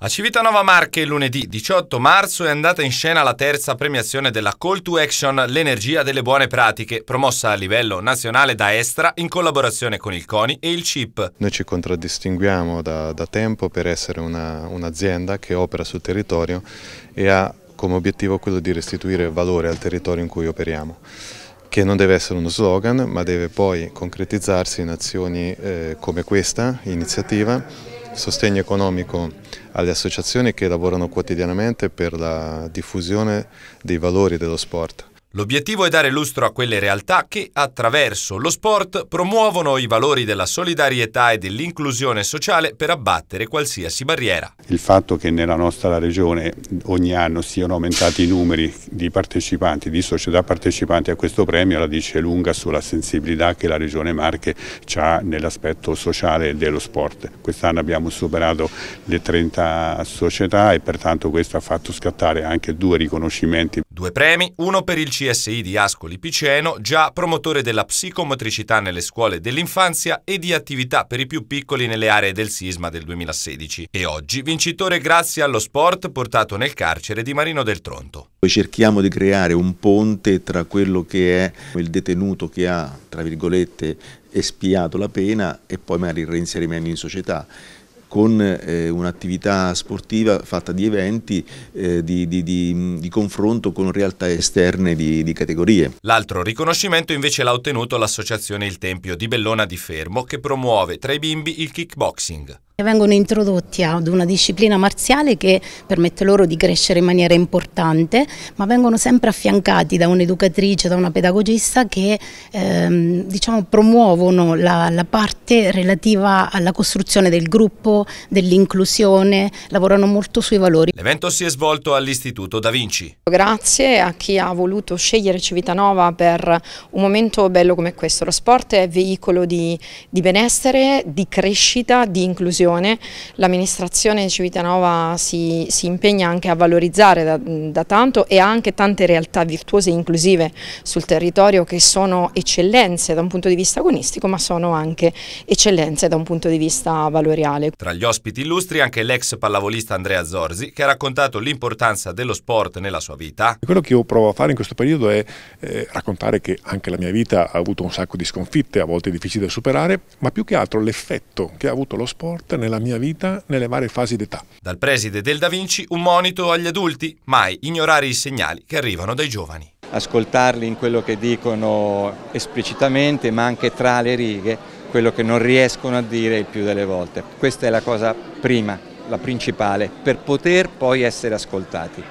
A Civitanova Marche lunedì 18 marzo è andata in scena la terza premiazione della Call to Action L'energia delle buone pratiche, promossa a livello nazionale da Estra in collaborazione con il CONI e il CIP. Noi ci contraddistinguiamo da, da tempo per essere un'azienda che opera sul territorio e ha come obiettivo quello di restituire valore al territorio in cui operiamo che non deve essere uno slogan ma deve poi concretizzarsi in azioni eh, come questa iniziativa, sostegno economico alle associazioni che lavorano quotidianamente per la diffusione dei valori dello sport. L'obiettivo è dare lustro a quelle realtà che, attraverso lo sport, promuovono i valori della solidarietà e dell'inclusione sociale per abbattere qualsiasi barriera. Il fatto che nella nostra regione ogni anno siano aumentati i numeri di partecipanti, di società partecipanti a questo premio, la dice lunga sulla sensibilità che la regione Marche ha nell'aspetto sociale dello sport. Quest'anno abbiamo superato le 30 società e pertanto questo ha fatto scattare anche due riconoscimenti. Due premi, uno per il CSI di Ascoli Piceno, già promotore della psicomotricità nelle scuole dell'infanzia e di attività per i più piccoli nelle aree del sisma del 2016 e oggi vincitore grazie allo sport portato nel carcere di Marino del Tronto. Poi cerchiamo di creare un ponte tra quello che è il detenuto che ha, tra virgolette, espiato la pena e poi magari il reinserimento in società con eh, un'attività sportiva fatta di eventi eh, di, di, di, di, confronto con realtà esterne di, categorie. L'altro riconoscimento invece l'ha ottenuto l'associazione Il Tempio di Bellona di Fermo che promuove tra i bimbi il kickboxing. Vengono introdotti ad una disciplina marziale che permette loro di crescere in maniera importante, ma vengono sempre affiancati da un'educatrice, da una pedagogista che ehm, diciamo, promuovono la, la parte relativa alla costruzione del gruppo, dell'inclusione, lavorano molto sui valori. L'evento si è svolto all'Istituto Da Vinci. Grazie a chi ha voluto scegliere Civitanova per un momento bello come questo. Lo sport è veicolo di, di benessere, di crescita, di inclusione. L'amministrazione Civitanova si, si, impegna anche a valorizzare da, da tanto e ha anche tante realtà virtuose e inclusive sul territorio che sono eccellenze da un punto di vista agonistico ma sono anche eccellenze da un punto di vista valoriale. Tra gli ospiti illustri anche l'ex pallavolista Andrea Zorzi, che ha raccontato l'importanza dello sport nella sua vita. Quello che io provo a fare in questo periodo è eh, raccontare che anche la mia vita ha avuto un sacco di sconfitte, a volte difficili da superare, ma più che altro l'effetto che ha avuto lo sport nella mia vita nelle varie fasi d'età. Dal preside del Da Vinci un monito agli adulti, mai ignorare i segnali che arrivano dai giovani. Ascoltarli in quello che dicono esplicitamente, ma anche tra le righe quello che non riescono a dire il più delle volte. Questa è la cosa prima, la principale, per poter poi essere ascoltati.